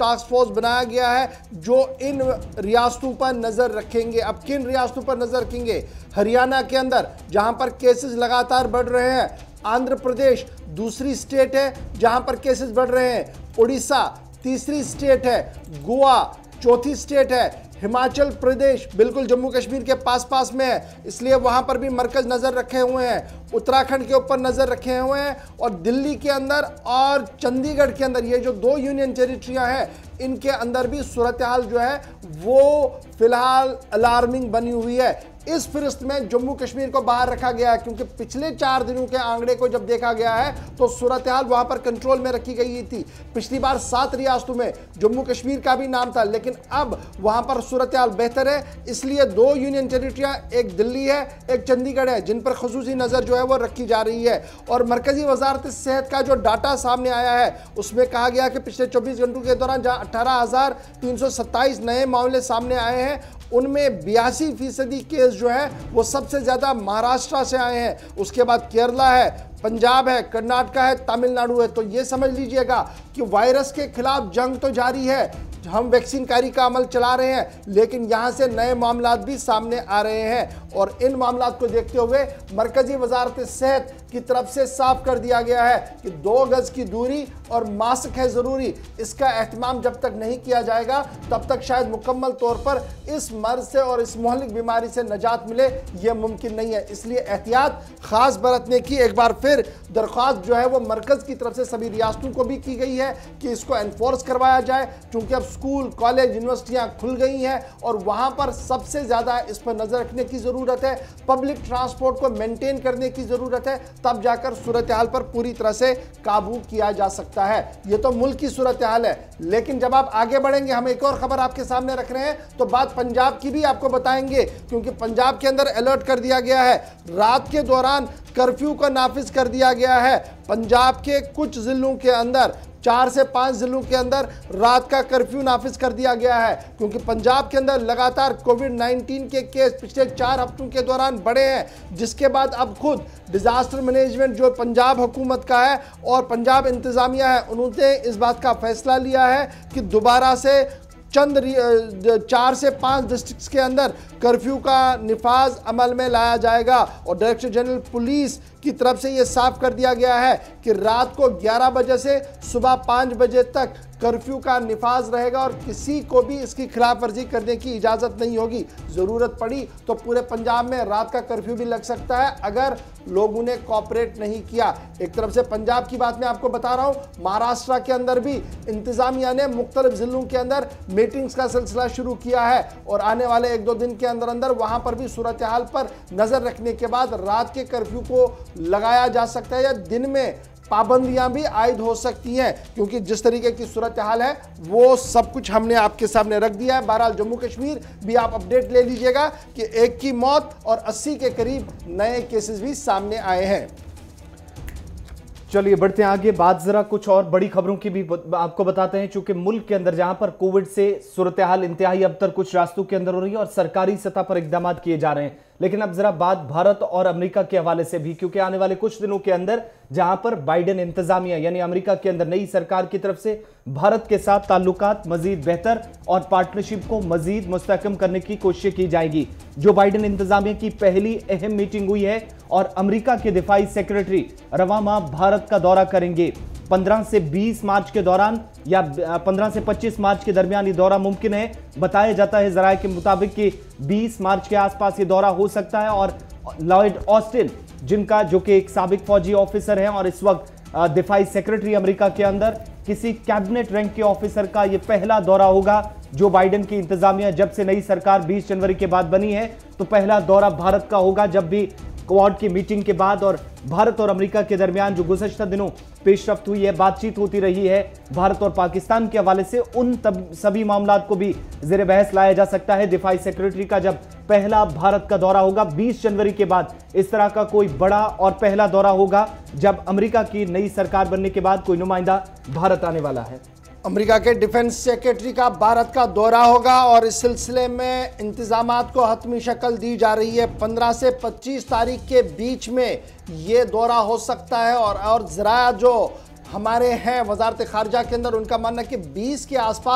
task force बनाया गया है जो इन रियासतों पर नज़र रखेंगे अब किन रियासतों पर नज़र रखेंगे हरियाणा के अंदर जहां पर केसेस लगातार बढ़ रहे हैं आंध्र प्रदेश दूसरी स्टेट है जहां पर केसेस बढ़ रहे हैं उड़ीसा तीसरी स्टेट है गोवा चौथी स्टेट है हिमाचल प्रदेश बिल्कुल जम्मू कश्मीर के पास पास में है इसलिए वहाँ पर भी मरकज नज़र रखे हुए हैं उत्तराखंड के ऊपर नज़र रखे हुए हैं और दिल्ली के अंदर और चंडीगढ़ के अंदर ये जो दो यूनियन टेरिटरियाँ हैं इनके अंदर भी सूरत हाल जो है वो फिलहाल अलार्मिंग बनी हुई है इस फिरस्त में जम्मू कश्मीर को बाहर रखा गया है क्योंकि पिछले चार दिनों के आंकड़े को जब देखा गया है तो सूरत हाल वहां पर कंट्रोल में रखी गई थी पिछली बार सात रियासतों में जम्मू कश्मीर का भी नाम था लेकिन अब वहां पर सूरत हाल बेहतर है इसलिए दो यूनियन टेरिटरिया एक दिल्ली है एक चंडीगढ़ है जिन पर खसूस नज़र जो है वो रखी जा रही है और मरकजी वजारत सेहत का जो डाटा सामने आया है उसमें कहा गया कि पिछले चौबीस घंटों के दौरान जहाँ अठारह नए मामले सामने आए हैं उनमें बयासी फीसदी केस जो है वो सबसे ज़्यादा महाराष्ट्र से आए हैं उसके बाद केरला है पंजाब है कर्नाटका है तमिलनाडु है तो ये समझ लीजिएगा कि वायरस के खिलाफ जंग तो जारी है हम वैक्सीन कार्य का अमल चला रहे हैं लेकिन यहाँ से नए मामला भी सामने आ रहे हैं और इन मामला को देखते हुए मरकजी वजारत सेहत की तरफ से साफ कर दिया गया है कि दो गज की दूरी और मास्क है ज़रूरी इसका अहतमाम जब तक नहीं किया जाएगा तब तक शायद मुकम्मल तौर पर इस मर्ज से और इस मोहलिक बीमारी से नजात मिले यह मुमकिन नहीं है इसलिए एहतियात ख़ास बरतने की एक बार फिर दरख्वास्त जो है वो मरकज़ की तरफ से सभी रियासतों को भी की गई है कि इसको एनफोर्स करवाया जाए क्योंकि अब स्कूल कॉलेज यूनिवर्सिटियाँ खुल गई हैं और वहाँ पर सबसे ज़्यादा इस पर नज़र रखने की ज़रूरत है पब्लिक ट्रांसपोर्ट को मेनटेन करने की ज़रूरत है तब जाकर सूरत हाल पर पूरी तरह से काबू किया जा सकता है ये तो मुल्क की सूरत हाल है लेकिन जब आप आगे बढ़ेंगे हम एक और खबर आपके सामने रख रहे हैं तो बात पंजाब की भी आपको बताएंगे क्योंकि पंजाब के अंदर अलर्ट कर दिया गया है रात के दौरान कर्फ्यू का नाफिज कर दिया गया है पंजाब के कुछ ज़िलों के अंदर चार से पाँच जिलों के अंदर रात का कर्फ्यू नाफिज कर दिया गया है क्योंकि पंजाब के अंदर लगातार कोविड नाइन्टीन के केस पिछले चार हफ्तों के दौरान बढ़े हैं जिसके बाद अब खुद डिज़ास्टर मैनेजमेंट जो पंजाब हुकूमत का है और पंजाब इंतज़ामिया है उन्होंने इस बात का फैसला लिया है कि दोबारा से चंद चार से पाँच डिस्ट्रिक्ट्स के अंदर कर्फ्यू का निफाज अमल में लाया जाएगा और डायरेक्टर जनरल पुलिस की तरफ से ये साफ कर दिया गया है कि रात को 11 बजे से सुबह 5 बजे तक कर्फ्यू का निफाज रहेगा और किसी को भी इसकी खिलाफ वर्जी करने की इजाज़त नहीं होगी ज़रूरत पड़ी तो पूरे पंजाब में रात का कर्फ्यू भी लग सकता है अगर लोगों ने कॉपरेट नहीं किया एक तरफ से पंजाब की बात मैं आपको बता रहा हूं महाराष्ट्र के अंदर भी इंतज़ामिया ने मुख्तलिफ ज़िलों के अंदर मीटिंग्स का सिलसिला शुरू किया है और आने वाले एक दो दिन के अंदर अंदर वहां पर भी सूरत हाल पर नज़र रखने के बाद रात के कर्फ्यू को लगाया जा सकता है या दिन में पाबंदियां भी आयद हो सकती हैं क्योंकि जिस तरीके की सूरत हाल है वो सब कुछ हमने आपके सामने रख दिया है बहरहाल जम्मू कश्मीर भी आप अपडेट ले लीजिएगा कि एक की मौत और 80 के करीब नए केसेस भी सामने आए हैं चलिए बढ़ते हैं आगे बात जरा कुछ और बड़ी खबरों की भी आपको बताते हैं चूंकि मुल्क के अंदर जहां पर कोविड से सूरत हाल इंतहाई अब तक कुछ रास्तों के अंदर हो रही है और सरकारी सतह पर इकदाम किए जा रहे हैं लेकिन अब जरा बात भारत और अमेरिका के हवाले से भी क्योंकि आने वाले कुछ दिनों के अंदर जहां पर बाइडेन इंतजामिया यानी अमेरिका के अंदर नई सरकार की तरफ से भारत के साथ ताल्लुकात मजीद बेहतर और पार्टनरशिप को मजीद मुस्तकम करने की कोशिश की जाएगी जो बाइडेन इंतजामिया की पहली अहम मीटिंग हुई है और अमरीका के दिफाई सेक्रेटरी रवामा भारत का दौरा करेंगे 15 से 20 मार्च के दौरान या 15 से 25 मार्च के दरमियान ये दौरा मुमकिन है बताया जाता है जराये के मुताबिक कि 20 मार्च के आसपास ये दौरा हो सकता है और लॉयड ऑस्टिन जिनका जो कि एक सबक फौजी ऑफिसर हैं और इस वक्त दिफाई सेक्रेटरी अमरीका के अंदर किसी कैबिनेट रैंक के ऑफिसर का ये पहला दौरा होगा जो बाइडेन की इंतजामिया जब से नई सरकार 20 जनवरी के बाद बनी है तो पहला दौरा भारत का होगा जब भी क्वाड की मीटिंग के बाद और भारत और अमेरिका के दरमियान जो गुजशत दिनों पेशरफ हुई है बातचीत होती रही है भारत और पाकिस्तान के हवाले से उन तब सभी मामला को भी जेर बहस लाया जा सकता है दिफाई सेक्रेटरी का जब पहला भारत का दौरा होगा 20 जनवरी के बाद इस तरह का कोई बड़ा और पहला दौरा होगा जब अमेरिका की नई सरकार बनने के बाद कोई नुमाइंदा भारत आने वाला है अमेरिका के डिफेंस सेक्रेटरी का भारत का दौरा होगा और इस सिलसिले में इंतजाम को हतमी शक्ल दी जा रही है 15 से 25 तारीख के बीच में ये दौरा हो सकता है और और ज़रा जो हमारे हैं वजारत खारजा के अंदर उनका मानना कि 20 के आसपास